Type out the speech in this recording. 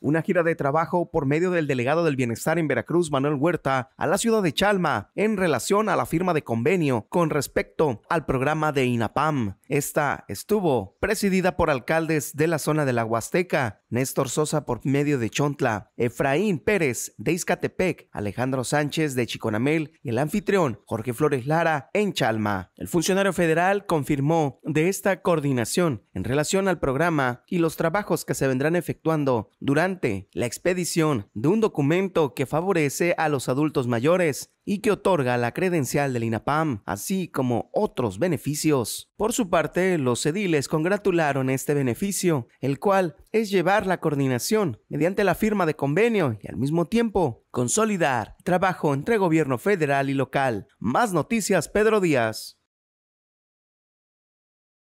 una gira de trabajo por medio del delegado del Bienestar en Veracruz, Manuel Huerta, a la ciudad de Chalma en relación a la firma de convenio con respecto al programa de INAPAM. Esta estuvo presidida por alcaldes de la zona de la Huasteca, Néstor Sosa por medio de Chontla, Efraín Pérez de Izcatepec, Alejandro Sánchez de Chiconamel y el anfitrión Jorge Flores Lara en Chalma. El funcionario federal confirmó de esta coordinación en relación al programa y los trabajos que se vendrán efectuando durante la expedición de un documento que favorece a los adultos mayores y que otorga la credencial del INAPAM, así como otros beneficios. Por su parte, los ediles congratularon este beneficio, el cual es llevar la coordinación mediante la firma de convenio y al mismo tiempo consolidar trabajo entre gobierno federal y local. Más noticias, Pedro Díaz.